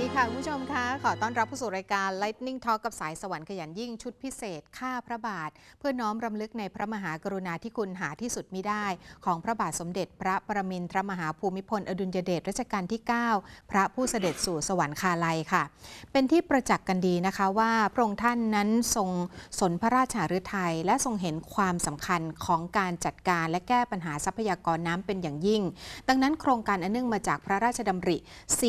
ดีค่ะผู้ชมคะ ขอต้อนรับผู้สู่รายการ Lightning Talk กับสายสวรรค์ขยันยิ่งชุดพิเศษข้าพระบาท เพื่อน้อมรำลึกในพระมหากรุณาธิคุณหาที่สุดมิได้ ของพระบาทสมเด็จพระประมินทรมหาภูมิพล อดุลยเดชรัชกาลที่ 9 พระผู้เสด็จสู่สวรรคาลัยค่ะ เป็นที่ประจักษ์กันดีนะคะว่าพระองค์ท่านนั้นทรงสนพระราชาฤทัยและทรงเห็นความสำคัญของการจัดการและแก้ปัญหาทรัพยากรน้ำเป็นอย่างยิ่ง ดังนั้นโครงการอันเนื่องมาจากพระราชดำริ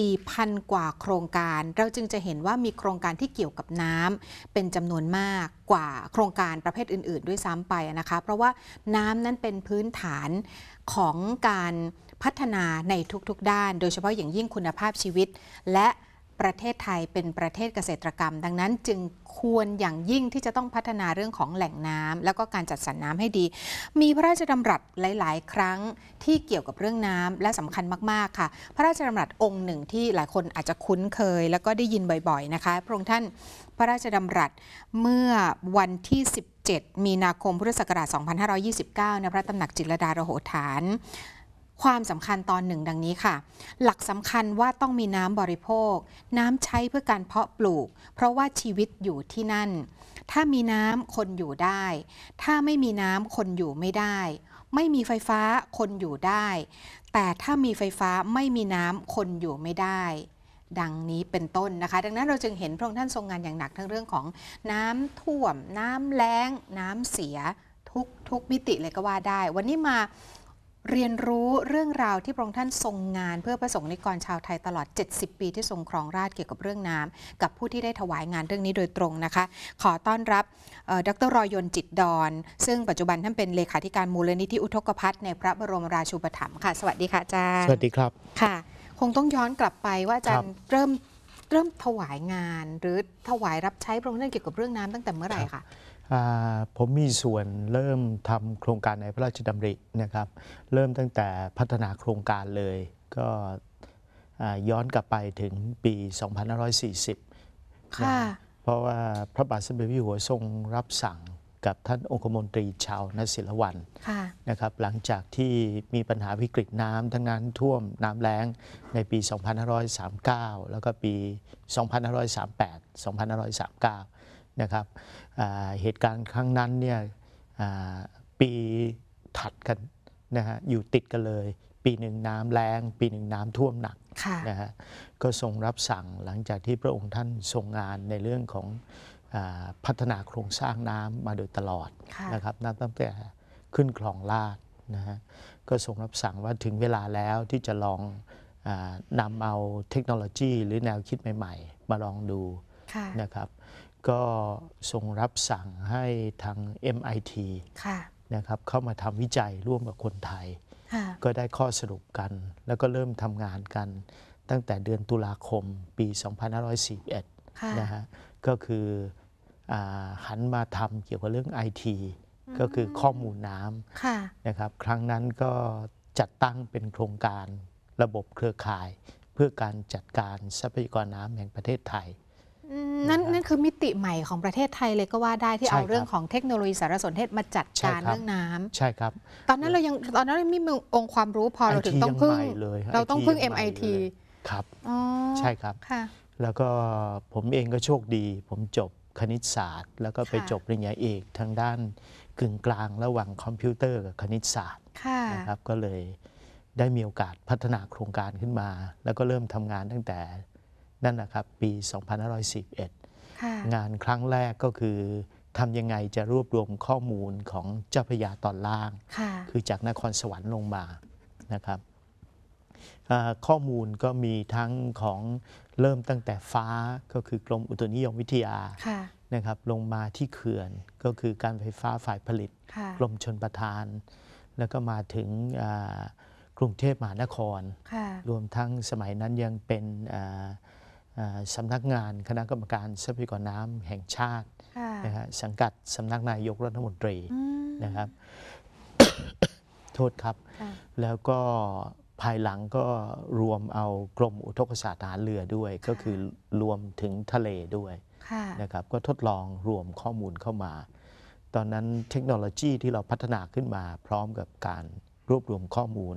4,000กว่าโครงการเราจึงจะเห็นว่ามีโครงการที่เกี่ยวกับน้ำเป็นจำนวนมากกว่าโครงการประเภทอื่น ๆ ด้วยซ้ำไปนะคะเพราะว่าน้ำนั้นเป็นพื้นฐานของการพัฒนาในทุก ๆ ด้าน โดยเฉพาะอย่างยิ่งคุณภาพชีวิตและประเทศไทยเป็นประเทศเกษตรกรรม ดังนั้นจึงควรอย่างยิ่งที่จะต้องพัฒนาเรื่องของแหล่งน้ำ แล้วก็การจัดสรรน้ำให้ดี มีพระราชดำรัสหลาย ๆ ครั้งที่เกี่ยวกับเรื่องน้ำและสำคัญมากๆค่ะ พระราชดำรัสองค์หนึ่งที่หลายคนอาจจะคุ้นเคย แล้วก็ได้ยินบ่อยๆนะคะ พระองค์ท่านพระราชดำรัสเมื่อวันที่ 17 มีนาคมพุทธศักราช 2529นพระตำหนักจิตรดารโหฐานความสำคัญตอนหนึ่งดังนี้ค่ะ หลักสำคัญว่าต้องมีน้ำบริโภค น้ำใช้เพื่อการเพาะปลูก เพราะว่าชีวิตอยู่ที่นั่น ถ้ามีน้ำคนอยู่ได้ ถ้าไม่มีน้ำคนอยู่ไม่ได้ ไม่มีไฟฟ้าคนอยู่ได้ แต่ถ้ามีไฟฟ้าไม่มีน้ำคนอยู่ไม่ได้ ดังนี้เป็นต้นนะคะ ดังนั้นเราจึงเห็นพระองค์ท่านทรงงานอย่างหนัก ทั้งเรื่องของ น้ำท่วม น้ำแล้ง น้ำเสียทุกทุกมิติเลยก็ว่าได้ วันนี้มาเรียนรู้เรื่องราวที่พระองค์ท่านทรงงานเพื่อพระสงฆ์นิกรชาวไทยตลอด 70 ปีที่ทรงครองราชเกี่ยวกับเรื่องน้ำ กับผู้ที่ได้ถวายงานเรื่องนี้โดยตรงนะคะ ขอต้อนรับดรรอยนจิตดอน ซึ่งปัจจุบันท่านเป็นเลขาธิการมูลนิธิอุทกพัฒน์ในพระบรมราชูปถัมภ์ค่ะ สวัสดีค่ะอาจารย์สวัสดีครับค่ะ คงต้องย้อนกลับไปว่าอาจารย์เริ่มเริ่มถวายงาน หรือถวายรับใช้พระองค์ท่านเกี่ยวกับเรื่องน้ำตั้งแต่เมื่อไหร่คะผมมีส่วนเริ่มทำโครงการในพระราชดำรินะครับ เริ่มตั้งแต่พัฒนาโครงการเลย ก็ย้อนกลับไปถึงปี 2540ค่ะเพราะว่าพระบาทสมเด็จพระ่หัวทรงรับสั่งกับท่านองคมนตรีชาวนศิลวันนะครับหลังจากที่มีปัญหาวิกฤตน้ำทั้งนั้นท่วมน้ำแล้งในปี 2539 แล้วก็ปี 2538 2539 นะครับเหตุการณ์ครั้งนั้นเนี่ยปีถัดกันนะฮะอยู่ติดกันเลย ปีหนึ่งน้ำแรงปีหนึ่งน้ำท่วมหนักนะฮะก็ทรงรับสั่งหลังจากที่พระองค์ท่านทรงงานในเรื่องของพัฒนาโครงสร้างน้ำมาโดยตลอดนะครับนับตั้งแต่ขึ้นคลองลาดนะฮะก็ทรงรับสั่งว่าถึงเวลาแล้วที่จะลองอนำเอาเทคโนโลยี หรือแนวคิดใหม่ๆมาลองดูนะครับก็ทรงรับสั่งให้ทาง MIT นะครับเข้ามาทำวิจัยร่วมกับคนไทย ก็ได้ข้อสรุปกัน แล้วก็เริ่มทำงานกันตั้งแต่เดือนตุลาคมปี 2541 นะฮะก็คืออหันมาทำเกี่ยวกับเรื่อง IT ก็คือข้อมูลน้ำนะครับครั้งนั้นก็จัดตั้งเป็นโครงการระบบเครือข่าย เพื่อการจัดการทรัพยากรน้ำแห่งประเทศไทยนั่นนั่นคือมิติใหม่ของประเทศไทยเลยก็ว่าได้ที่เอาเรื่องของเทคโนโลยีสารสนเทศมาจัดการเรื่องน้ำใช่ครับตอนนั้นเรายังตอนนั้นไม่มีองค์ความรู้พอเราถึงต้องพึ่ง เราต้องพึ่ง MIT ครับใช่ครับ แล้วก็ผมเองก็โชคดี ผมจบคณิตศาสตร์ แล้วก็ไปจบปริญญาเอกทางด้านกึ่งกลางระหว่างคอมพิวเตอร์กับคณิตศาสตร์นะครับก็เลยได้มีโอกาสพัฒนาโครงการขึ้นมา แล้วก็เริ่มทำงานตั้งแต่นั่นแหละครับ ปี 2 5 1 1งานครั้งแรกก็คือทำยังไงจะรวบรวมข้อมูลของเจ้าพยาตอนล่างคือจากนครสวรรค์ลงมานะครับข้อมูลก็มีทั้งของเริ่มตั้งแต่ฟ้าก็คือกรมอุตุนิยมวิทยานะครับลงมาที่เขื่อน ก็คือการไฟฟ้าฝ่ายผลิตกรมชนประทาน แล้วก็มาถึงกรุงเทพมหานคร รวมทั้งสมัยนั้นยังเป็นสำนักงานคณะกรรมการทรัพยากรน้ำแห่งชาตินะฮะสังกัดสำนักนายกรัฐมนตรีนะครับ โทษครับ แล้วก็ภายหลังก็รวมเอากรมอุทกศาสตร์ฐานเรือด้วย ก็คือรวมถึงทะเลด้วยนะครับ ก็ทดลองรวมข้อมูลเข้ามา ตอนนั้นเทคโนโลยีที่เราพัฒนาขึ้นมา พร้อมกับการรวบรวมข้อมูล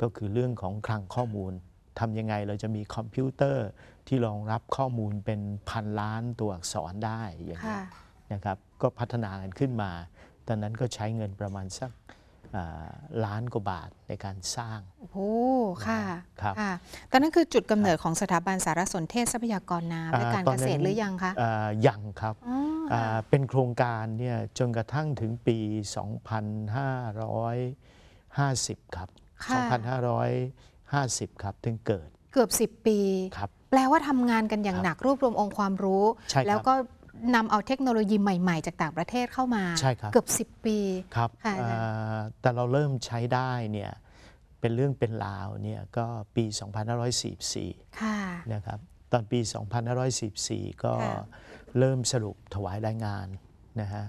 ก็คือเรื่องของคลังข้อมูลทำยังไงเราจะมีคอมพิวเตอร์ที่รองรับข้อมูลเป็นพันล้านตัวอักษรได้อย่างนี้นะครับก็พัฒนากันขึ้นมา ตอนนั้นก็ใช้เงินประมาณสักล้านกว่าบาทในการสร้างโอ้ค่ะครับตอนนั้นคือจุดกำเนิดของสถาบันสารสนเทศทรัพยากรน้ำและการเกษตรหรือยังคะยังครับเป็นโครงการเนี่ยจนกระทั่งถึงปี 2550 ครับ 2550 ครับ ถึงเกิดเกือบ 10 ปี แปลว่าทำงานกันอย่างหนักรวบรวมองค์ความรู้แล้วก็นำเอาเทคโนโลยีใหม่ๆ จากต่างประเทศเข้ามาเกือบ 10 ปีครับแต่เราเริ่มใช้ได้เนี่ยเป็นเรื่องเป็นราวเนี่ยก็ปี 2544นะครับตอนปี 2544 ก็เริ่มสรุปถวายรายงานนะฮะ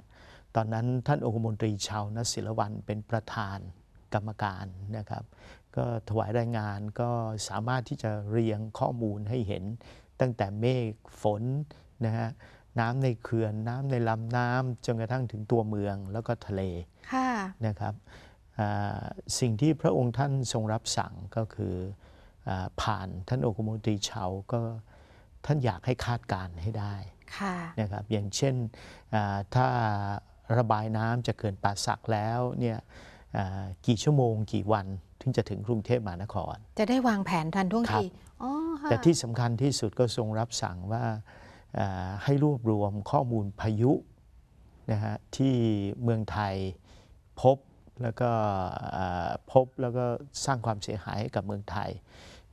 ตอนนั้นท่านองคมนตรีชาวนศิลวันเป็นประธานกรรมการนะครับก็ถวายรายงานก็สามารถที่จะเรียงข้อมูลให้เห็น ตั้งแต่เมฆฝนนะฮะน้ำในเขื่อนน้ำในลำน้ำจนกระทั่งถึงตัวเมืองแล้วก็ทะเละนะครับสิ่งที่พระองค์ท่านทรงรับสั่งก็คืออผ่านท่านโอคุมนติีเฉาก็ท่านอยากให้คาดการให้ได้นะครับ อย่างเช่นถ้าระบายน้ำจะเกินป่าสักแล้วเนี่ยกี่ชั่วโมงกี่วันถึงจะถึงกรุงเทพมหานคร จะได้วางแผนทันท่วงทีแต่ที่สำคัญที่สุดก็ทรงรับสั่งว่าให้รวบรวมข้อมูลพายุนะฮะที่เมืองไทยพบแล้วก็พบแล้วก็สร้างความเสียหายให้กับเมืองไทย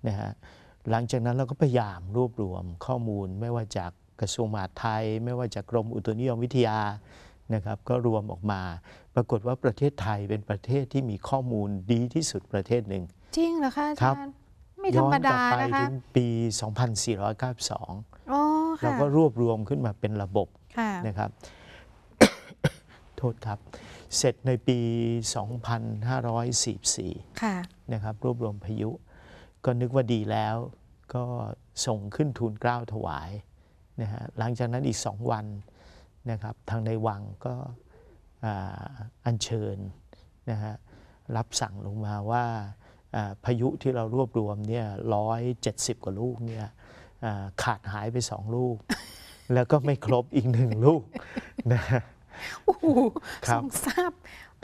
นะฮะหลังจากนั้นเราก็พยายามรวบรวมข้อมูล ไม่ว่าจากกระทรวงมหาดไทย ไม่ว่าจากกรมอุตุนิยมวิทยานะครับก็รวมออกมาปรากฏว่าประเทศไทยเป็นประเทศที่มีข้อมูลดีที่สุดประเทศหนึ่งจริงเหรอคะอาจารย์ไม่ธรย้อรมนกดาลัไปถึงปี 2492เราก็รวบรวมขึ้นมาเป็นระบบะนะครับ โทษครับ เสร็จในปี 2544ะนะครับรวบรวมพายุ ก็นึกว่าดีแล้ว ก็ส่งขึ้นทูลเกล้าถวายนะฮะหลังจากนั้นอีกสองวันนะครับ ทางในวังก็อัญเชิญนะฮะรับสั่งลงมาว่าพายุที่เรารวบรวมเนี่ยร้อยเจ็ดสิบกว่าลูกเนี่ยขาดหายไปสองลูก แล้วก็ไม่ครบอีกหนึ่งลูกนะโอ้โหทรงทราบ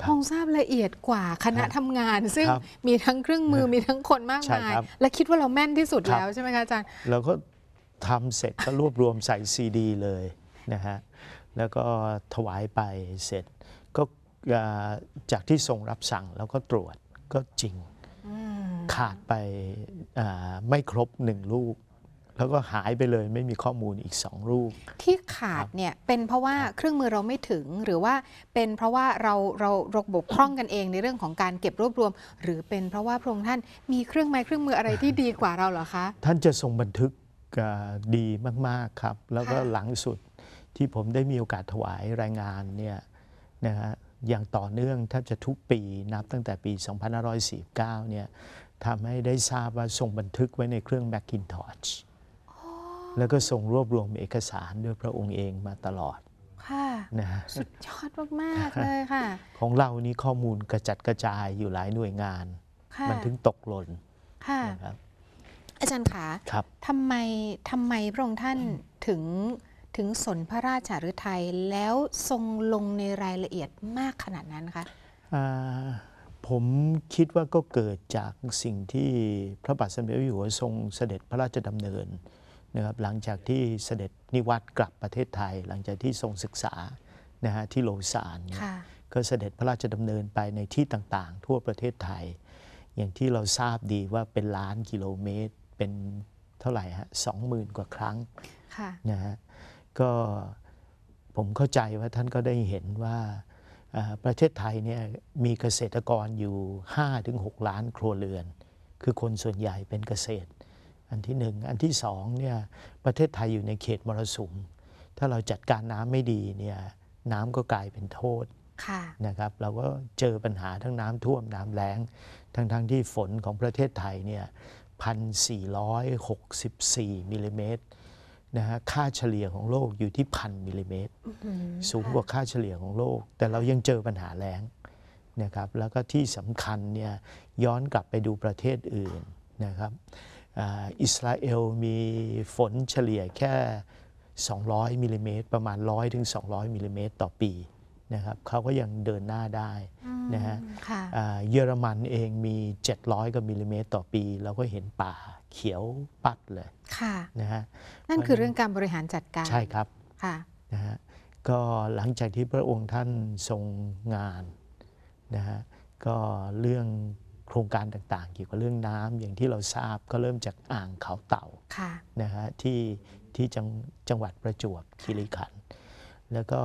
ทองทราบละเอียดกว่าคณะทำงานซึ่งมีทั้งเครื่องมือมีทั้งคนมากมาย และคิดว่าเราแม่นที่สุดแล้วใช่ไหมคะอาจารย์เราก็ทำเสร็จก็รวบรวมใส่ซีดี เลยนะฮะแล้วก็ถวายไปเสร็จจากที่ทรงรับสั่งแล้วก็ตรวจก็จริง ขาดไปไม่ครบหนึ่งลูก แล้วก็หายไปเลยไม่มีข้อมูลอีกสองลูก ที่ขาดเนี่ย เป็นเพราะว่าเครื่องมือเราไม่ถึงหรือว่าเป็นเพราะว่าเราเราระบบคล่องกันเองในเรื่องของการเก็บรวบรวม หรือเป็นเพราะว่าพระองค์ท่านมีเครื่องไม้เครื่องมืออะไรที่ดีกว่าเราเหรอคะท่านจะทรงบันทึกดีมาก ๆ ครับ แล้วก็หลังสุดที่ผมได้มีโอกาสถวายรายงานเนี่ยนะฮะอย่างต่อเนื่องถ้าจะทุกปีนับตั้งแต่ปี 2549 เนี่ยทำให้ได้ทราบว่าส่งบันทึกไว้ในเครื่อง Macintosh แล้วก็ส่งรวบรวมเอกสารด้วยพระองค์เองมาตลอด ค่ะนะสุดยอดมาก ๆ เลยค่ะ ของเรานี้ข้อมูลกระจัดกระจายอยู่หลายหน่วยงาน มันถึงตกหล่นนะครับอาจารย์ขาทำไมทำไม พระองค์ท่านถึงถึงสนพระราชาฤทัยแล้วทรงลงในรายละเอียดมากขนาดนั้นคะผมคิดว่าก็เกิดจากสิ่งที่พระบาทสมเด็จพระอยู่หัวทรงเสด็จพระราชดำเนินนะครับหลังจากที่เสด็จนิวัตกลับประเทศไทยหลังจากที่ทรงศึกษานะฮะที่โลซานก็เสด็จพระราชดำเนินไปในที่ต่างๆ ทั่วประเทศไทย อย่างที่เราทราบดีว่าเป็นล้านกิโลเมตรเป็นเท่าไหร่ฮะสองหมื่นกว่าครั้งนะฮะก็ผมเข้าใจว่าท่านก็ได้เห็นว่าประเทศไทยเนี่ยมีเกษตรกรอยู่ 5-6 ล้านครัวเรือน คือคนส่วนใหญ่เป็นเกษตร อันที่หนึ่งอันที่สองเนี่ยประเทศไทยอยู่ในเขตมรสุม ถ้าเราจัดการน้ำไม่ดีเนี่ยน้ำก็กลายเป็นโทษนะครับเราก็เจอปัญหาทั้งน้ำท่วมน้ำแล้งทั้ง้ทที่ฝนของประเทศไทยเนี่ย1,464มิลลิเมตรนะฮะค่าเฉลี่ยของโลกอยู่ที่พันมิลลิเมตรสูงกว่าค่าเฉลี่ยของโลก แต่เรายังเจอปัญหาแล้งนะครับแล้วก็ที่สำคัญเนี่ยย้อนกลับไปดูประเทศอื่นนะครับอิสราเอลมีฝนเฉลี่ยแค่200มิลิเมตรประมาณ100ถึง200มิลิเมตรต่อปีนะครับเขาก็ยังเดินหน้าได้นะฮะเยอรมันเองมี 700กว่ามิลิเมตรต่อปีเราก็เห็นป่าเขียวปัดเลย ค่ะนะฮะนั่นคือเรื่องการบริหารจัดการ ใช่ครับค่ะนะฮะก็หลังจากที่พระองค์ท่านทรงงานนะฮะก็เรื่องโครงการต่างๆ เกี่ยวกับเรื่องน้ำอย่างที่เราทราบก็เริ่มจากอ่างเขาเต่าะนะฮะที่ที่จจังหวัดประจวบคีรีขันธ์แล้วก็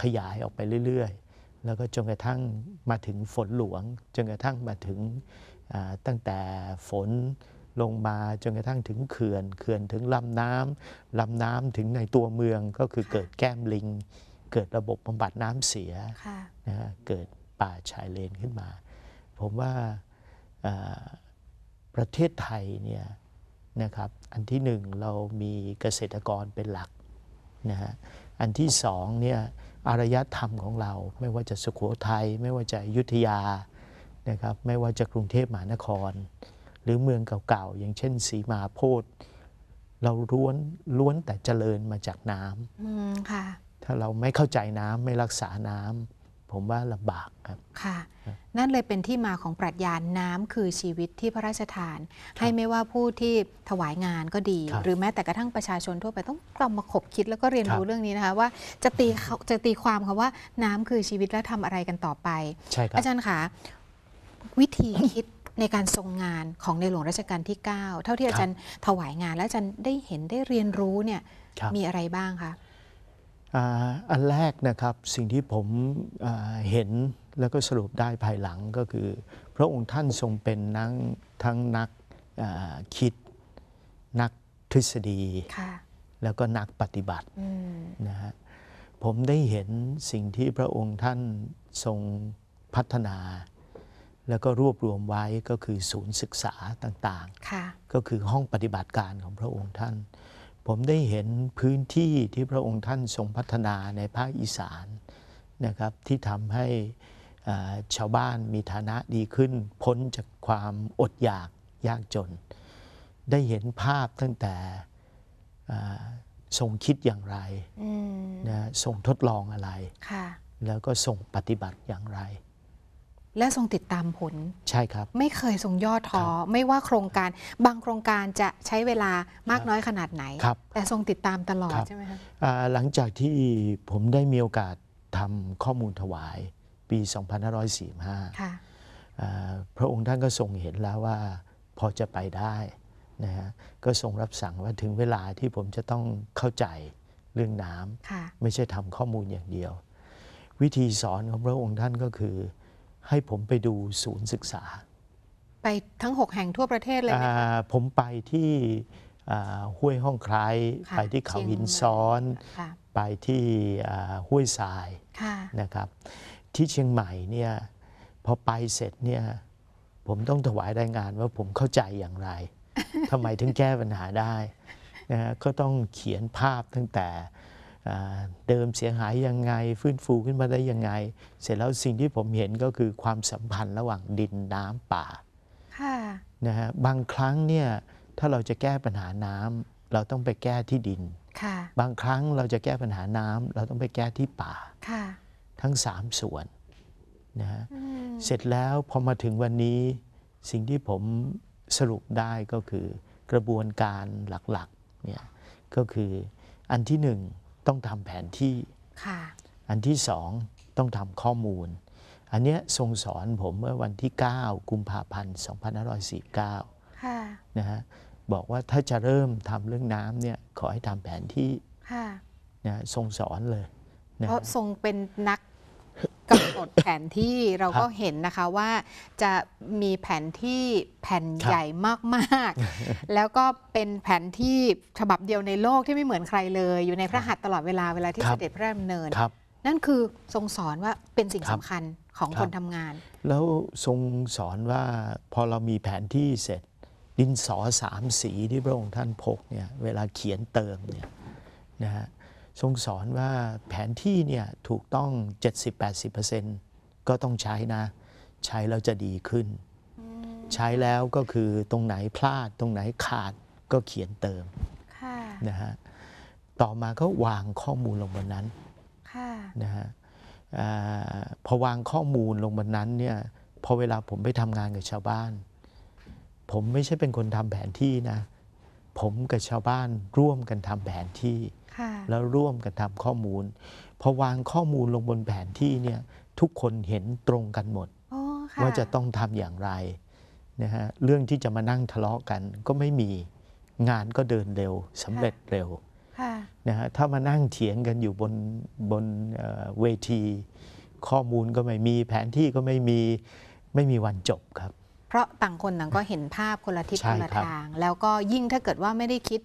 ขยายออกไปเรื่อย ๆ แล้วก็จนกระทั่งมาถึงฝนหลวงจนกระทั่งมาถึงตั้งแต่ฝนลงมาจนกระทั่งถึงเขื่อน เขื่อนถึงลำน้ำ ลำน้ำถึงในตัวเมือง ก็คือเกิดแก้มลิง เกิดระบบบำบัดน้ำเสียนะฮะเกิดป่าชายเลนขึ้นมา ผมว่าประเทศไทยเนี่ยนะครับ อันที่หนึ่งเรามีเกษตรกรเป็นหลักนะฮะ อันที่สองเนี่ยอารยธรรมของเราไม่ว่าจะสุขโขทยัยไม่ว่าจะยุทธยานะครับไม่ว่าจะกรุงเทพมหานครหรือเมืองเก่าๆอย่างเช่น สีมาโพธเราล้วนล้วนแต่เจริญมาจากน้ำถ้าเราไม่เข้าใจน้ำไม่รักษาน้ำผมว่าลำบากครับค่ะนั่นเลยเป็นที่มาของปรัชญาน้ำคือชีวิตที่พระราชทาน ให้ไม่ว่าผู้ที่ถวายงานก็ดี หรือแม้แต่กระทั่งประชาชนทั่วไปต้องกลับมาขบคิดแล้วก็เรียนรู้เรื่องนี้นะคะว่าจะตีจะตีความคำว่าน้ำคือชีวิตและทำอะไรกันต่อไปอาจารย์คะวิธีคิดในการทรงงานของในหลวงรัชกาลที่ 9 เท่าที่อาจารย์ถวายงาน และอาจารย์ได้เห็นได้เรียนรู้เนี่ยมีอะไรบ้างคะอันแรกนะครับ สิ่งที่ผมเห็นแล้วก็สรุปได้ภายหลังก็คือ พระองค์ท่านทรงเป็นทั้งทั้งนักคิดนักทฤษฎีแล้วก็นักปฏิบัตินะฮะผมได้เห็นสิ่งที่พระองค์ท่านทรงพัฒนาแล้วก็รวบรวมไว้ก็คือศูนย์ศึกษาต่าง ๆ ก็คือห้องปฏิบัติการของพระองค์ท่าน ผมได้เห็นพื้นที่ที่พระองค์ท่านทรงพัฒนาในภาคอีสานนะครับ ที่ทำให้ชาวบ้านมีฐานะดีขึ้นพ้นจากความอดอยากยากจน ได้เห็นภาพตั้งแต่ทรงคิดอย่างไรนะทรงทดลองอะไรแล้วก็ทรงปฏิบัติอย่างไรและทรงติดตามผล ใช่ครับ ไม่เคยทรงย่อท้อ ไม่ว่าโครงการ บางโครงการจะใช้เวลามากน้อยขนาดไหน แต่ทรงติดตามตลอดใช่ไหมคะหลังจากที่ผมได้มีโอกาสทำข้อมูลถวายปี 2545 ค่ะพระองค์ท่านก็ทรงเห็นแล้วว่า พอจะไปได้นะฮะ ก็ทรงรับสั่งว่าถึงเวลาที่ผมจะต้องเข้าใจเรื่องน้ำไม่ใช่ทำข้อมูลอย่างเดียว วิธีสอนของพระองค์ท่านก็คือให้ผมไปดูศูนย์ศึกษา ไปทั้งหกแห่งทั่วประเทศเลยไหมะผมไปที่ห้วยห้องคลายคไปที่เขาหินซ้อน ไปที่ห้วยทรายะนะครับ ที่เชียงใหม่เนี่ยพอไปเสร็จเนี่ยผมต้องถวายรายงานว่าผมเข้าใจอย่างไรทำไมถึงแก้ปัญหาได้นะฮะก็ต้องเขียนภาพตั้งแต่เดิมเสียหายยังไงฟื้นฟูขึ้นมาได้ยังไง เสร็จแล้วสิ่งที่ผมเห็นก็คือความสัมพันธ์ระหว่างดินน้ำป่านะฮะบางครั้งเนี่ยถ้าเราจะแก้ปัญหาน้ำเราต้องไปแก้ที่ดิน บางครั้งเราจะแก้ปัญหาน้ำเราต้องไปแก้ที่ป่า ทั้งสามส่วนนะฮะเสร็จแล้ว พอมาถึงวันนี้สิ่งที่ผมสรุปได้ก็คือกระบวนการหลักๆเนี่ยก็คืออันที่หนึ่งต้องทำแผนที่ อันที่สองต้องทำข้อมูล อันเนี้ยทรงสอนผมเมื่อวันที่ 9 กุมภาพันธ์2549นะฮะบอกว่าถ้าจะเริ่มทำเรื่องน้ำเนี่ยขอให้ทำแผนที่นะทรงสอนเลย เพราะทรงเป็นนักกำหนดแผนที่เราก็เห็นนะคะว่าจะมีแผนที่แผ่นใหญ่มากๆ แล้วก็เป็นแผนที่ฉบับเดียวในโลกที่ไม่เหมือนใครเลย อยู่ในพระหัตถ์ตลอดเวลาเวลาที่เสด็จพระดำเนินนั่นคือทรงสอนว่าเป็นสิ่งสำคัญของคนทำงาน แล้วทรงสอนว่าพอเรามีแผนที่เสร็จดินสอสามสีที่พระองค์ท่านพกเนี่ยเวลาเขียนเติมเนี่ยนะฮะทรงสอนว่าแผนที่เนี่ยถูกต้อง 70-80%ก็ต้องใช้นะ ใช้แล้วจะดีขึ้น ใช้แล้วก็คือตรงไหนพลาด ตรงไหนขาดก็เขียนเติมนะฮะต่อมาก็วางข้อมูลลงบนนั้นนะฮะพอวางข้อมูลลงบนนั้นเนี่ยพอเวลาผมไปทำงานกับชาวบ้าน ผมไม่ใช่เป็นคนทำแผนที่นะ ผมกับชาวบ้านร่วมกันทำแผนที่แล้วร่วมกันทำข้อมูล พอวางข้อมูลลงบนแผนที่เนี่ยทุกคนเห็นตรงกันหมด ว่าจะต้องทำอย่างไรนะฮะเรื่องที่จะมานั่งทะเลาะกันก็ไม่มีงานก็เดินเร็วสำเร็จเร็วนะฮะถ้ามานั่งเถียงกันอยู่บนบนเวที ข้อมูลก็ไม่มีแผนที่ก็ไม่มีไม่มีวันจบครับราะต่างคนต่างก็เห็นภาพคนละทิศคนละทาง แล้วก็ยิ่งถ้าเกิดว่าไม่ได้คิด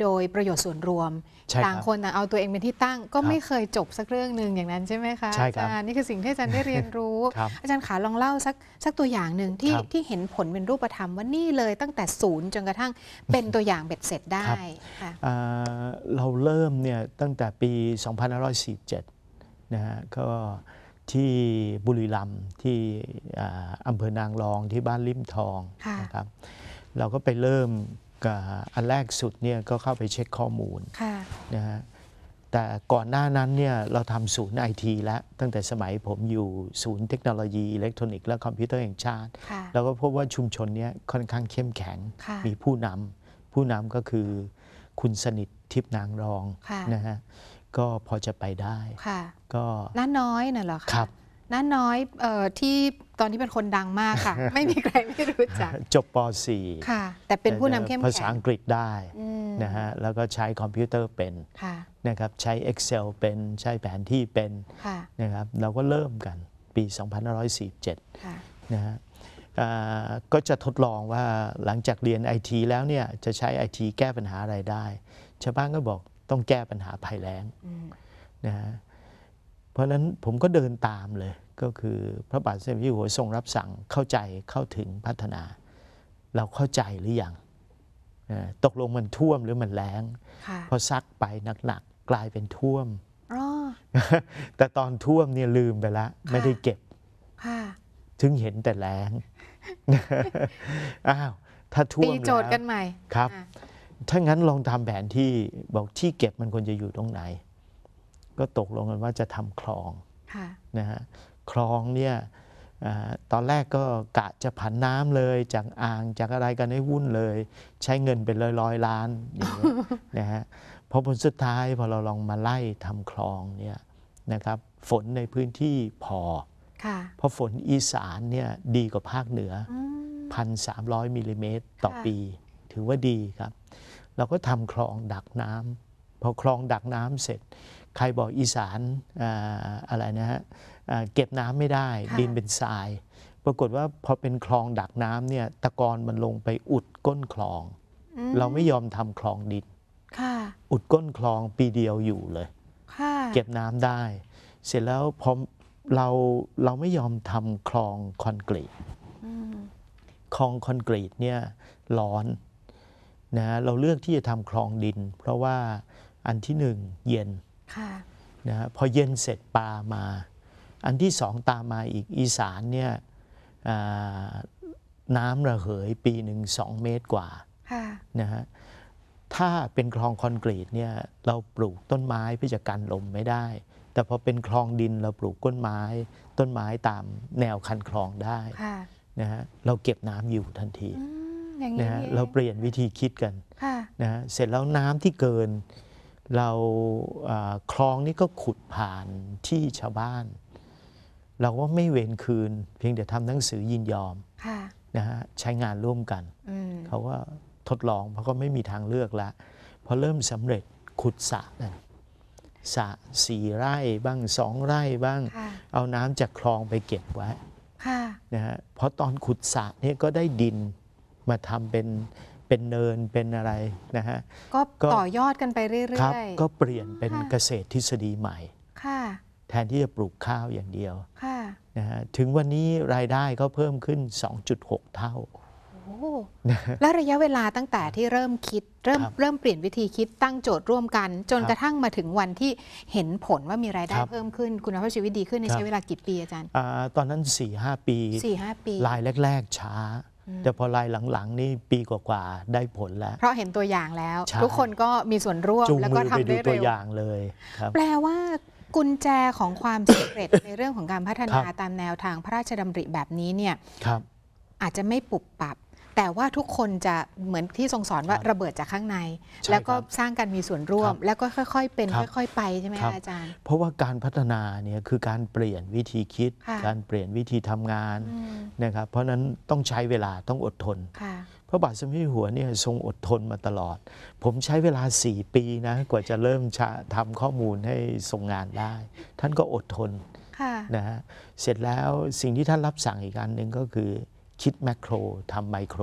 โดยประโยชน์ส่วนรวม ต่างคนต่างเอาตัวเองเป็นที่ตั้งก็ไม่เคยจบสักเรื่องหนึ่งอย่างนั้นใช่ไหมคะอาจารย์นี่คือสิ่งที่อาจารย์ได้เรียนรู้ อาจารย์ขาลองเล่าสักสักตัวอย่างหนึ่งที่ที่เห็นผลเป็นรูปธรรมว่านี่เลยตั้งแต่ศูนย์จนกระทั่งเป็นตัวอย่างเบ็ดเสร็จได้เราเริ่มเนี่ยตั้งแต่ปี 2547 นะฮะก็ที่บุรีรัมย์ที่อำเภอนางรอง ที่บ้านลิมทองนะครับเราก็ไปเริ่มอันแรกสุดเนี่ยก็เข้าไปเช็คข้อมูลนะฮะแต่ก่อนหน้านั้นเนี่ยเราทำศูนย์ไอทีแล้วตั้งแต่สมัยผมอยู่ศูนย์เทคโนโลยีอิเล็กทรอนิกส์และคอมพิวเตอร์แห่งชาติเราก็พบว่าชุมชนนี้ค่อนข้างเข้มแข็ง มีผู้นำผู้นำก็คือคุณสนิททิพนางรองนะฮะก็พอจะไปได้ ค่ะ ก็น้าน้อยน่ะเหรอคะ ครับน้าน้อยเอ่อที่ตอนนี้เป็นคนดังมากค่ะ ไม่มีใครไม่รู้จักจบป .4 ค่ะ แต่เป็นผู้นำเข้มแข็งภาษาอังกฤษได้นะฮะ แล้วก็ใช้คอมพิวเตอร์เป็นนะครับ ใช้ Excel เป็น ใช้แผนที่เป็นนะครับ เราก็เริ่มกันปี 2547นะฮะก็จะทดลองว่าหลังจากเรียนไอทีแล้วเนี่ย จะใช้ไอทีแก้ปัญหาอะไรได้ชาวบ้านก็บอกต้องแก้ปัญหาภัยแล้งนะฮะเพราะนั้นผมก็เดินตามเลย ก็คือพระบาทสมเด็จพระเจ้าอยู่หัวทรงรับสั่งเข้าใจเข้าถึงพัฒนา เราเข้าใจหรือยังตกลงมันท่วมหรือมันแล้งพอซักไปหนักๆ กลายเป็นท่วมแต่ตอนท่วมเนี่ยลืมไปละ ไม่ได้เก็บ ถึงเห็นแต่แล้งอ้าว ถ้าท่วมแล้วตีโจทย์กันใหม่ครับถ้างั้นลองทำแผนที่บอกที่เก็บมันควรจะอยู่ตรงไหน ก็ตกลงกันว่าจะทำคลองนะฮะ คลองเนี่ยตอนแรกก็กะจะผันน้ำเลยจากอ่างจากอะไรกันให้วุ่นเลย ใช้เงินเป็นร้อยร้อยล้านอย่างเงี้ยนะฮะพอผลสุดท้ายพอเราลองมาไล่ทำคลองเนี่ยนะครับ ฝนในพื้นที่พอเพราะฝนอีสานเนี่ยดีกว่าภาคเหนือ 1,300มิลลิเมตรต่อปี ถือว่าดีครับเราก็ทำคลองดักน้ำพอคลองดักน้ำเสร็จ ใครบอกอีสานอะไรนะฮะเก็บน้ำไม่ได้ ดินเป็นทราย ปรากฏว่า พอเป็นคลองดักน้ำเนี่ยตะกอนมันลงไปอุดก้นคลอง เราไม่ยอมทำคลองดินอุดก้นคลองปีเดียวอยู่เลย เก็บน้ำได้ เสร็จแล้วพอเราเราไม่ยอมทำคลองคอนกรีตคลองคอนกรีตเนี่ยร้อนนะเราเลือกที่จะทำคลองดินเพราะว่าอันที่หนึ่งเย็นนะฮะพอเย็นเสร็จปลามา อันที่สองตามมาอีกอีสานเนี่ยน้ำระเหยปีหนึ่งสองเมตรกว่านะฮะถ้าเป็นคลองคอนกรีตเนี่ยเราปลูกต้นไม้เพื่อจะกันลมไม่ได้ แต่พอเป็นคลองดินเราปลูกต้นไม้ต้นไม้ตามแนวคันคลองได้นะฮะเราเก็บน้ำอยู่ทันทีนะฮะเราเปลี่ยนวิธีคิดกันนะฮะ เสร็จแล้วน้ำที่เกิน เราคลองนี่ก็ขุดผ่านที่ชาวบ้าน เราว่าไม่เวรคืน เพียงแต่ทำหนังสือยินยอมนะฮะใช้งานร่วมกันเขาก็ทดลองเพราะก็ไม่มีทางเลือกละพอเริ่มสำเร็จขุดสระนะสระสี่ไร่บ้างสองไร่บ้าง เอาน้ำจากคลองไปเก็บไว้นะฮะเพราะตอนขุดสระเนี่ยก็ได้ดินมาทำเป็นเป็นเนินเป็นอะไรนะฮะ ก็ต่อยอดกันไปเรื่อยๆครับก็เปลี่ยนเป็นเกษตรทฤษฎีใหม่ค่ะ แทนที่จะปลูกข้าวอย่างเดียว ค่ะนะฮะถึงวันนี้รายได้ก็เพิ่มขึ้น 2.6 เท่า โอ้แล้วระยะเวลาตั้งแต่ที่เริ่มคิดเริ่มเริ่มเปลี่ยนวิธีคิดตั้งโจทย์ร่วมกัน จนกระทั่งมาถึงวันที่เห็นผลว่ามีรายได้เพิ่มขึ้นคุณภาพชีวิตดีขึ้นในใช้เวลากี่ปีอาจารย์ตอนนั้น4ี่หปี4ี่หปีรายแรกๆช้าจต่พอลายหลังๆ นี่ปีกว่าๆได้ผลแล้ว เพราะเห็นตัวอย่างแล้วทุกคนก็มีส่วนร่วมแล้วก็ทำได้เร็วตัวอย่างเลย แปลว่ากุญแจของความสำเร็จในเรื่องของการพัฒนาตามแนวทางพระราชดำริแบบนี้เนี่ยอาจจะไม่ปุบปับแต่ว่าทุกคนจะเหมือนที่ทรงสอนว่าระเบิดจากข้างใน แล้วก็สร้างการมีส่วนร่วม แล้วก็ค่อย ๆ เป็น ค่อยๆ ไปใช่ไหมอาจารย์ เพราะว่าการพัฒนาเนี่ยคือการเปลี่ยนวิธีคิด การเปลี่ยนวิธีทำงานนะครับเพราะนั้นต้องใช้เวลาต้องอดทนพระบาทสมเด็จหัวเนี่ยทรงอดทนมาตลอด ผมใช้เวลา 4 ปีนะกว่าจะเริ่มทำข้อมูลให้ทรงงานได้ ท่านก็อดทนนะฮะเสร็จแล้วสิ่งที่ท่านรับสั่งอีกการหนึ่งก็คือคิดแมคโครทำไมโคร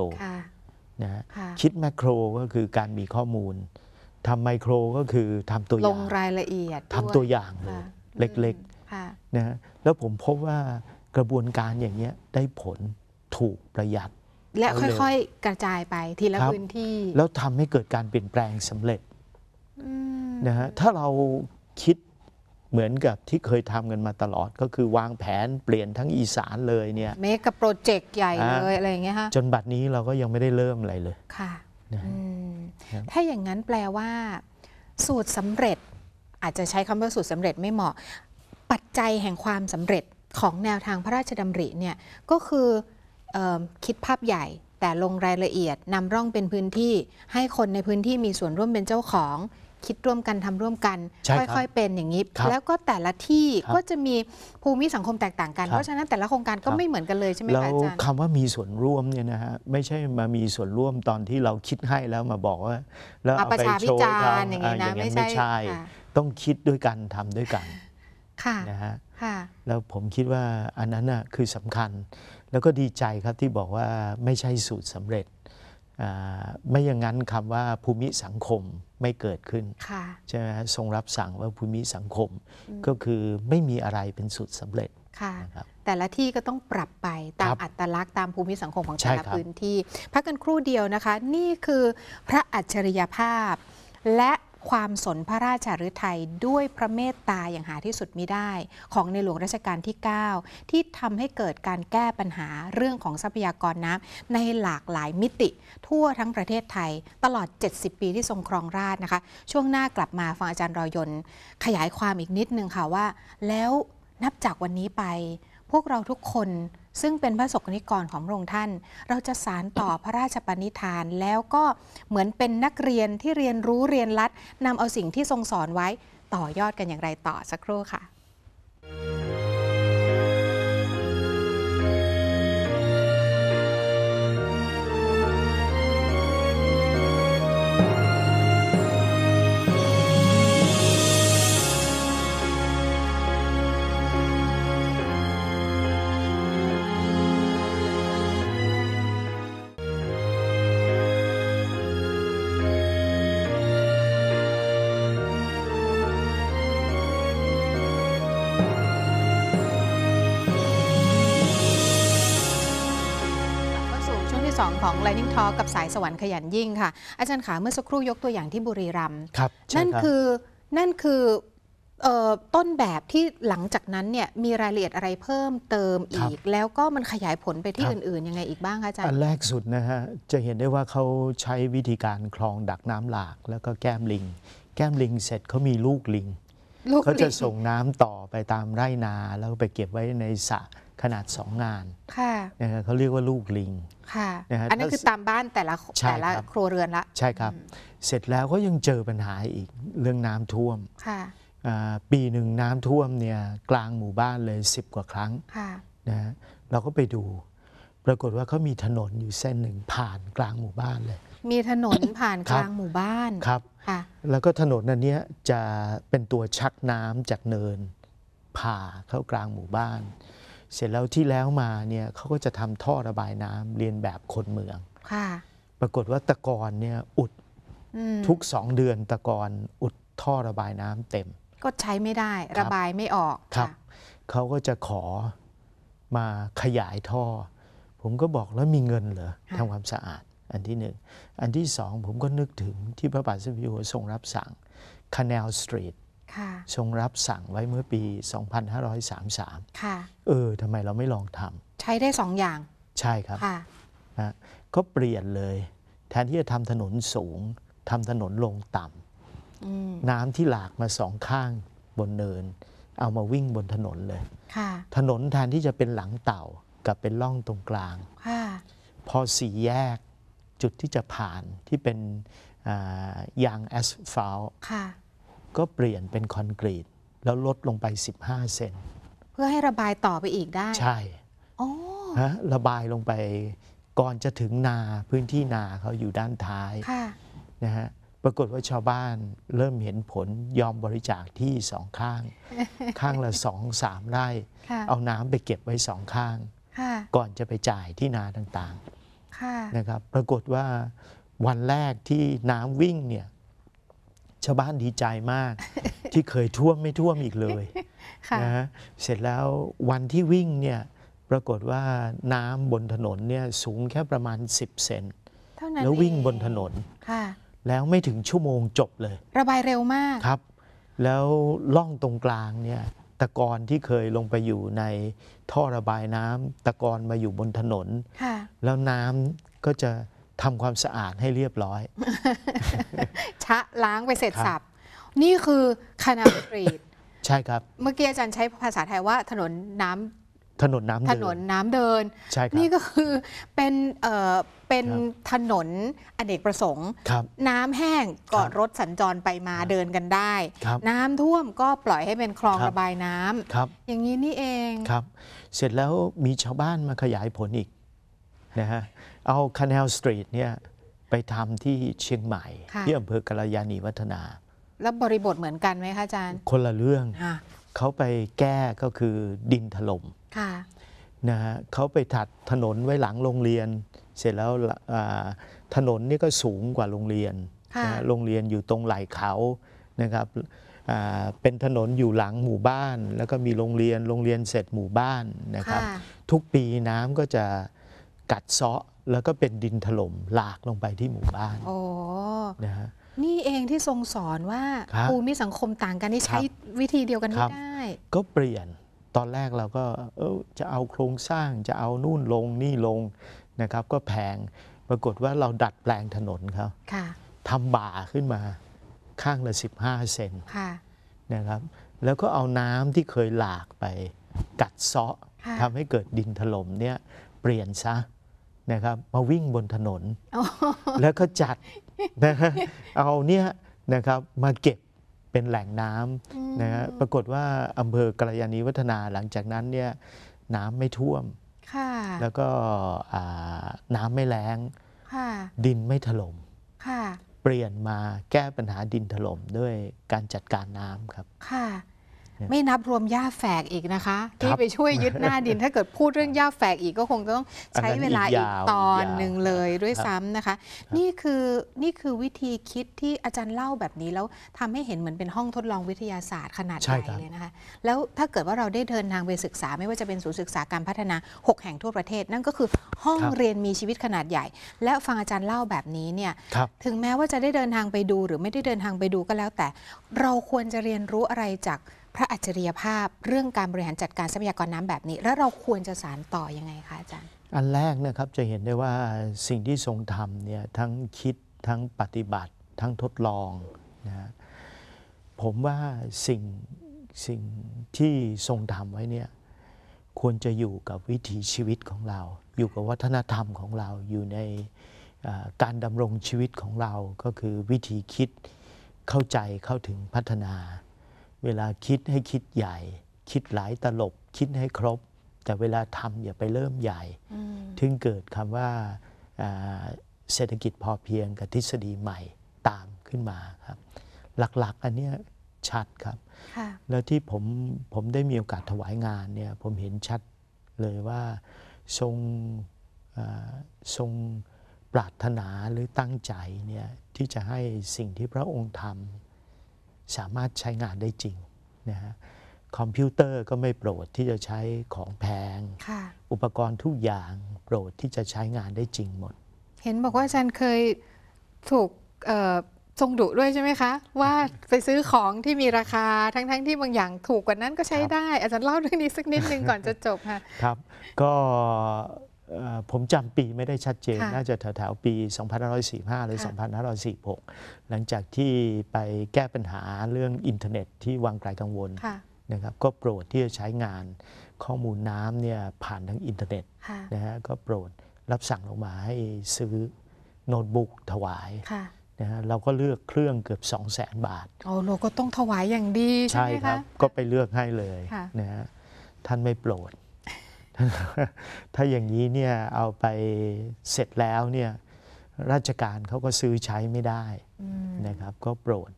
นะฮะคิดแมคโครก็คือการมีข้อมูล ทำไมโครก็คือทำตัวอย่าง ลงรายละเอียด ทำตัวอย่างเลยเล็กๆนะฮะแล้วผมพบว่ากระบวนการอย่างเงี้ยได้ผลถูกประหยัด และค่อยๆ กระจายไปทีละพื้นที่ แล้วทำให้เกิดการเปลี่ยนแปลงสำเร็จนะฮะ ถ้าเราคิดเหมือนกับที่เคยทำกันมาตลอด ก็คือวางแผนเปลี่ยนทั้งอีสานเลยเนี่ยเมกะโปรเจกต์ใหญ่เลยอะไรอย่างเงี้ยฮะจนบัดนี้เราก็ยังไม่ได้เริ่มอะไรเลยค่ะถ้าอย่างนั้นแปลว่า สูตรสำเร็จ อาจจะใช้คำว่าสูตรสำเร็จไม่เหมาะ ปัจจัยแห่งความสำเร็จของแนวทางพระราชดำริเนี่ยก็คือออคิดภาพใหญ่แต่ลงรายละเอียดนำร่องเป็นพื้นที่ ให้คนในพื้นที่มีส่วนร่วมเป็นเจ้าของคิดร่วมกันทำร่วมกัน ค่อยๆ เป็นอย่างนี้ แล้วก็แต่ละที่ก็จะมีภูมิสังคมแตกต่างกัน เพราะฉะนั้นแต่ละโครงการก็ไม่เหมือนกันเลยใช่ไหมคะอาจารย์คำว่ามีส่วนร่วมเนี่ยนะฮะไม่ใช่มามีส่วนร่วมตอนที่เราคิดให้แล้วมาบอกว่าแล้วเอาไปโชว์ทาอย่างนี้นะไม่ใช่ ต้องคิดด้วยกันทำด้วยกันนะฮะแล้วผมคิดว่าอันนั้นน่ะคือสำคัญ แล้วก็ดีใจครับที่บอกว่าไม่ใช่สูตรสำเร็จไม่อย่างนั้นคำว่าภูมิสังคมไม่เกิดขึ้นใช่ไหมทรงรับสั่งว่าภูมิสังคมก็คือไม่มีอะไรเป็นสุดสำเร็จ แต่ละที่ก็ต้องปรับไปตามอัตลักษณ์ตามภูมิสังคมของแต่ละพื้นที่พักกันครู่เดียวนะคะ นี่คือพระอัจฉริยภาพและความสนพระราชฤทัย ด้วยพระเมตตาอย่างหาที่สุดมิได้ ของในหลวงรัชกาลที่ 9 ที่ทำให้เกิดการแก้ปัญหาเรื่องของทรัพยากรน้ำในหลากหลายมิติทั่วทั้งประเทศไทยตลอด 70 ปีที่ทรงครองราชนะคะ ช่วงหน้ากลับมาฟังอาจารย์รอยน์ขยายความอีกนิดนึงค่ะว่า แล้วนับจากวันนี้ไปพวกเราทุกคนซึ่งเป็นพระสกนิกรของพระองค์ท่าน เราจะสารต่อพระราชปณิธานแล้วก็เหมือนเป็นนักเรียนที่เรียนรู้เรียนรัดนำเอาสิ่งที่ทรงสอนไว้ต่อยอดกันอย่างไรต่อสักครู่ค่ะ2ของ Lightning Talk กับสายสวรรค์ขยันยิ่งค่ะ อาจารย์ขาเมื่อสักครู่ยกตัวอย่างที่บุรีรัมย์ครับนั่นคือ นั่นคือต้นแบบที่หลังจากนั้นเนี่ยมีรายละเอียดอะไรเพิ่มเติมอีก แล้วก็มันขยายผลไปที่อื่น ๆ ยังไงอีกบ้างคะอาจารย์อันแรกสุดนะฮะ จะเห็นได้ว่าเขาใช้วิธีการคลองดักน้ำหลาก แล้วก็แก้มลิง แก้มลิงเสร็จเขามีลูกลิงเขาจะส่งน้ำต่อไปตามไร่นาแล้วไปเก็บไว้ในสระขนาดสองงานนะครับเขาเรียกว่าลูกลิงะนะฮะอันนี้คือตามบ้านแต่ละแต่ละครัวเรือนละ ใช่ครับ เสร็จแล้วก็ยังเจอปัญหาอีกเรื่องน้ำท่วม ปีหนึ่งน้ำท่วมเนี่ยกลางหมู่บ้านเลย 10 กว่าครั้งนะเราก็ไปดูปรากฏว่าเขามีถนนอยู่เส้นหนึ่งผ่านกลางหมู่บ้านเลย มีถนนผ่านกลางหมู่บ้าน ครับค่ะแล้วก็ถนนนันเนี้จะเป็นตัวชักน้ำจากเนินผ่าเข้ากลางหมู่บ้านเสร็จแล้วที่แล้วมาเนี่ยเขาก็จะทำท่อระบายน้ำเรียนแบบคนเมือง ค่ะ ปรากฏว่าตะกอนเนี่ยอุดทุกสองเดือนตะกอนอุดท่อระบายน้ำเต็ม ก็ใช้ไม่ได้ระบายไม่ออก ครับ เขาก็จะขอมาขยายท่อ ผมก็บอกแล้วมีเงินเหรอทำความสะอาดอันที่หนึ่ง อันที่สองผมก็นึกถึงที่พระบาทสมเด็จพระหัวทรงรับสั่งคานาลสตรีททรงรับสั่งไว้เมื่อปี 2533ค่ะเออทำไมเราไม่ลองทำใช้ได้สองอย่าง ใช่ครับค่ะนะก็เปลี่ยนเลย แทนที่จะทำถนนสูงทำถนนลงต่ำน้ำที่หลากมาสองข้างบนเนิน เอามาวิ่งบนถนนเลย ถนนแทนที่จะเป็นหลังเต่ากับเป็นล่องตรงกลาง พอสี่แยกจุดที่จะผ่านที่เป็นยางแอสฟัลต์ก็เปลี่ยนเป็นคอนกรีต แล้วลดลงไป 15 เซนเพื่อให้ระบายต่อไปอีกได้ใช่ฮะระบายลงไปก่อนจะถึงนาพื้นที่นาเขาอยู่ด้านท้ายนะฮะปรากฏว่าชาวบ้านเริ่มเห็นผลยอมบริจาคที่สองข้าง ข้างละสองสามไร่ เอาน้ำไปเก็บไว้สองข้าง ก่อนจะไปจ่ายที่นาต่างๆนะครับปรากฏว่าวันแรกที่น้ำวิ่งเนี่ยชาวบ้านดีใจมาก ที่เคยท่วมไม่ท่วมอีกเลยนะฮะเสร็จแล้ววันที่วิ่งเนี่ยปรากฏว่าน้ำบนถนนเนี่ยสูงแค่ประมาณ 10เซนแล้ววิ่งบนถนนแล้วไม่ถึงชั่วโมงจบเลย ระบายเร็วมากครับ แล้วล่องตรงกลางเนี่ยตะกอนที่เคยลงไปอยู่ในท่อระบายน้ำตะกอนมาอยู่บนถนนแล้วน้ำก็จะทำความสะอาดให้เรียบร้อย ชะล้างไปเสร็จสับนี่คือคณนาตรีดใช่ครับ เมื่อกี้อาจารย์ใช้ภาษาไทยว่าถนนน้ำถนนน้ำถนนน้ำเดินใช่ครับนี่ก็คือเป็นเอ่อเป็นถนนอเนกประสงค์ครับ น้ำแห้งก็รถสัญจรไปมาเดินกันได้ ครับน้ำท่วมก็ปล่อยให้เป็นคลองระบายน้ำอย่างนี้นี่เอง ครับ เสร็จแล้วมีชาวบ้านมาขยายผลอีกนะฮะเอาคานาลสตรีทเนี่ย ไปทำที่เชียงใหม่ที่อำเภอกรยานีวัฒนา แล้วบริบทเหมือนกันไหมคะอาจารย์คนละเรื่องเขาไปแก้ก็คือดินถล่ม่นะฮะเขาไปถัดถนนไว้หลังโรงเรียน เสร็จแล้วถนนนี่ก็สูงกว่าโรงเรียนนะโรงเรียนอยู่ตรงไหล่เขานะครับเป็นถนนอยู่หลังหมู่บ้าน แล้วก็มีโรงเรียน โรงเรียนเสร็จหมู่บ้านนะครับทุกปีน้ำก็จะกัดเซาะแล้วก็เป็นดินถล่มหลากลงไปที่หมู่บ้านนะฮะนี่เองที่ทรงสอนว่าภูมิสังคมต่างกันนี่ใช้วิธีเดียวกันไม่ได้ ก็เปลี่ยนตอนแรกเราก็จะเอาโครงสร้างจะเอานู่นลงนี่ลงนะครับ ก็แพง ปรากฏว่าเราดัดแปลงถนนครับทำบ่าขึ้นมาข้างละ 15 เซนนะครับ แล้วก็เอาน้ำที่เคยหลากไปกัดเซาะทำให้เกิดดินถล่มเนี่ยเปลี่ยนซะนะครับมาวิ่งบนถนนแล้วก็จัดนะเอาเนี่ยนะครับมาเก็บเป็นแหล่งน้ำนะฮะปรากฏว่าอำเภอกรยานีวัฒนาหลังจากนั้นเนี่ยน้ำไม่ท่วม แล้วก็น้ำไม่แรงดินไม่ถลม่มเปลี่ยนมาแก้ปัญหาดินถล่มด้วยการจัดการน้ำครับไม่นับรวมหญ้าแฝกอีกนะคะ ที่ไปช่วยยึดหน้าดิน ถ้าเกิดพูดเรื่องหญ้าแฝกอีกก็คงต้องใช้เวลาอีกตอนหนึ่งเลยด้วยซ้ำนะคะนี่คือนี่คือวิธีคิดที่อาจารย์เล่าแบบนี้ แล้วทำให้เห็นเหมือนเป็นห้องทดลองวิทยาศาสตร์ขนาดใหญ่เลยนะคะ แล้วถ้าเกิดว่าเราได้เดินทางไปศึกษาไม่ว่าจะเป็นศูนย์ศึกษาการพัฒนา 6 แห่งทั่วประเทศนั่นก็คือ ห้องเรียนมีชีวิตขนาดใหญ่ และฟังอาจารย์เล่าแบบนี้เนี่ยถึงแม้ว่าจะได้เดินทางไปดูหรือไม่ได้เดินทางไปดูก็แล้ว แต่เราควรจะเรียนรู้อะไรจากพระอัจฉริยภาพเรื่องการบริหารจัดการทรัพยากรน้ำแบบนี้แล้วเราควรจะสารต่ออยังไงคะอาจารย์อันแรกนะครับจะเห็นได้ว่าสิ่งที่ทรงทำเนี่ยทั้งคิดทั้งปฏิบัติ ทั้งทดลองนะผมว่าสิ่งสิ่งที่ทรงทำไว้เนี่ยควรจะอยู่กับวิถีชีวิตของเรา อยู่กับวัฒนธรรมของเรา อยู่ในการดำรงชีวิตของเรา ก็คือวิธีคิดเข้าใจเข้าถึงพัฒนาเวลาคิดให้คิดใหญ่ คิดหลายตลบ คิดให้ครบ แต่เวลาทำอย่าไปเริ่มใหญ่ ถึงเกิดคำว่าเศรษฐกิจพอเพียงกับทฤษฎีใหม่ตามขึ้นมาครับ หลักๆ อันนี้ชัดครับ แล้วที่ผมผมได้มีโอกาสถวายงานเนี่ยผมเห็นชัดเลยว่าทรงทรงปรารถนาหรือตั้งใจเนี่ยที่จะให้สิ่งที่พระองค์ทำสามารถใช้งานได้จริงนะฮะคอมพิวเตอร์ก็ไม่โปรดที่จะใช้ของแพงอุปกรณ์ทุกอย่างโปรดที่จะใช้งานได้จริงหมด เห็นบอกว่าอาจารย์เคยถูกทรงดุด้วยใช่ไหมคะ ว่าไปซื้อของที่มีราคาทั้งๆทที่บางอย่างถูกกว่านั้นก็ใช้ได้ อาจารย์เล่าเรื่องนี้สักนิดนึงก่อนจะจบค่ะครับ ก็ผมจำปีไม่ได้ชัดเจน น่าจะแถวๆปี 2545 หรือ2546 หลังจากที่ไปแก้ปัญหาเรื่องอินเทอร์เน็ตที่วังไกลกังวลนะครับก็โปรดที่จะใช้งานข้อมูลน้ำเนี่ยผ่านทางอินเทอร์เน็ตนะฮะก็โปรดรับสั่งลงมาให้ซื้อโน้ตบุ๊กถวายนะฮะเราก็เลือกเครื่องเกือบ 2 0 0แสนบาทโอ้เราก็ต้องถวายอย่างดีใช่ไหมคะก็ไปเลือกให้เลยนะฮะท่านไม่โปรดถ้าอย่างนี้เนี่ยเอาไปเสร็จแล้วเนี่ยราชการเขาก็ซื้อใช้ไม่ได้นะครับก็โปรด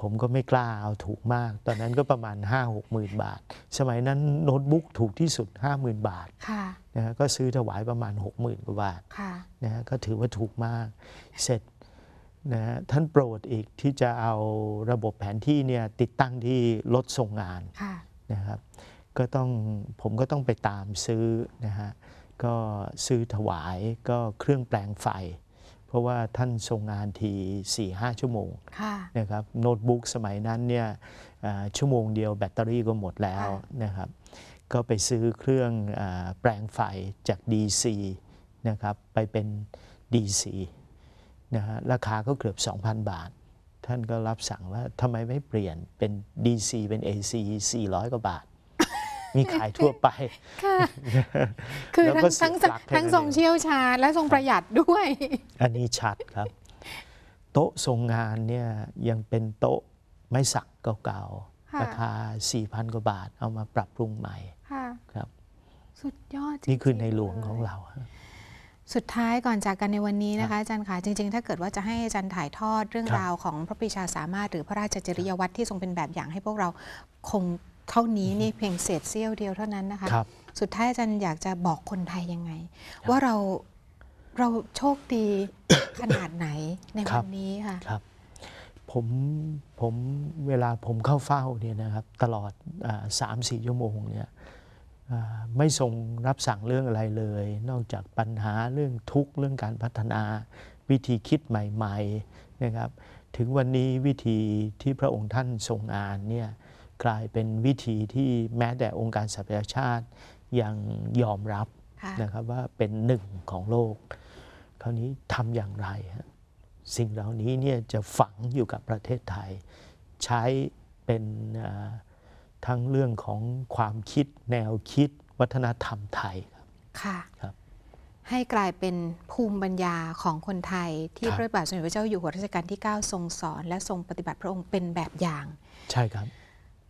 ผมก็ไม่กล้าเอาถูกมาก ตอนนั้นก็ประมาณ 5 6หมื่นบาท สมัยนั้นโน้ตบุ๊กถูกที่สุด 5 0,000 บาทนะฮะก็ซื้อถวายประมาณ6 0,000กว่าบาทนะฮะก็ถือว่าถูกมากเสร็จนะฮะท่านโปรดอีกที่จะเอาระบบแผนที่เนี่ยติดตั้งที่รถส่งงานนะครับก็ต้องผมก็ต้องไปตามซื้อนะฮะก็ซื้อถวายก็เครื่องแปลงไฟ เพราะว่าท่านทรงงานที4ี่ห้าชั่วโมงนะครับโน้ตบุ๊กสมัยนั้นเนี่ยชั่วโมงเดียวแบตเตอรี่ก็หมดแล้วนะครับก็ไปซื้อเครื่องอแปลงไฟจาก DC นะครับไปเป็น DC นะฮะราคาก็เกือบ 2,000 บาท ท่านก็รับสั่งว่าทำไมไม่เปลี่ยนเป็น DC เป็น AC 400 กว่าบาทมีขายทั่วไป คือทั้งทั้งทั้งททรงเชี่ยวชาญและทรงประหยัดด้วย อันนี้ชัดครับ โต๊ะทรงงานเนี่ยยังเป็นโต๊ะไม้สักเก่าๆราคา4,000กว่าบาท เอามาปรับปรุงใหม่ครับ สุดยอดจริงๆ นี่คือในหลวงของเรา สุดท้ายก่อนจากกันในวันนี้นะคะ อาจารย์ขาจริงๆ ถ้าเกิดว่าจะให้อาจารย์ถ่ายทอดเรื่องราวของพระปิชาสามารถหรือพระราชจริยวัตรที่ทรงเป็นแบบอย่างให้พวกเราคงเท่านี้นี่เพียงเศษเสี้ยวเดียวเท่านั้นนะคะคสุดท้ายอาจารย์อยากจะบอกคนไทยยังไง ว่าเราเราโชคดีขนาดไหนในวันนี้ค่ะครับผมผมเวลาผมเข้าเฝ้าเนี่ยนะครับตลอดสามสี่ชั่วโมงเนี่ยไม่ทรงรับสั่งเรื่องอะไรเลย นอกจากปัญหาเรื่องทุกข์เรื่องการพัฒนา วิธีคิดใหม่ ๆนะครับ ถึงวันนี้วิธีที่พระองค์ท่านทรงงานเนี่ยกลายเป็นวิธีที่แม้แต่องค์การสหประชาชาติยังยอมรับนะครับว่าเป็นหนึ่งของโลก คราวนี้ทำอย่างไร สิ่งเหล่านี้เนี่ยจะฝังอยู่กับประเทศไทย ใช้เป็นทั้งเรื่องของความคิดแนวคิดวัฒนธรรมไทยครับค่ะครับให้กลายเป็นภูมิปัญญาของคนไทย ที่พระบาทสมเด็จพระเจ้าอยู่หัวรัชกาลที่ 9 ทรงสอน และทรงปฏิบัติพระองค์เป็นแบบอย่าง ใช่ครับ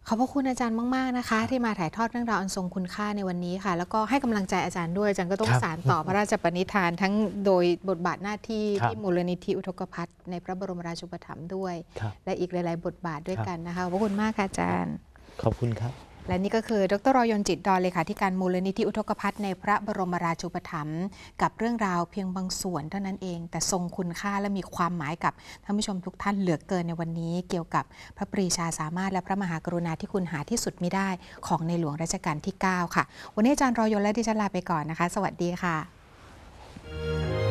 ขอบพระคุณอาจารย์มากๆนะคะ ที่มาถ่ายทอดเรื่องราวอันทรงคุณค่าในวันนี้ค่ะ แล้วก็ให้กำลังใจอาจารย์ด้วยอาจารย์ก็ต้องสารต่อพระราชปณิธานทั้งโดยบทบาทหน้าที่ที่มูลนิธิอุทกพัฒน์ในพระบรมราชูปถัมภ์ด้วย และอีกหลายๆ บทบาทด้วยกันนะคะขอบพระคุณมากค่ะอาจารย์ ขอบคุณครับและนี่ก็คือดรรอยนจิตดอนเลขาธิการมูลนิธิอุทกพัฒน์ในพระบรมราชูปถัมภ์กับเรื่องราวเพียงบางส่วนเท่านั้นเอง แต่ทรงคุณค่าและมีความหมายกับท่านผู้ชมทุกท่านเหลือเกินในวันนี้ เกี่ยวกับพระปรีชาสามารถและพระมหากรุณาที่คุณหาที่สุดไม่ได้ของในหลวงรัชกาลที่ 9 ค่ะ วันนี้อาจารย์รอยนและดิฉันลาไปก่อนนะคะ สวัสดีค่ะ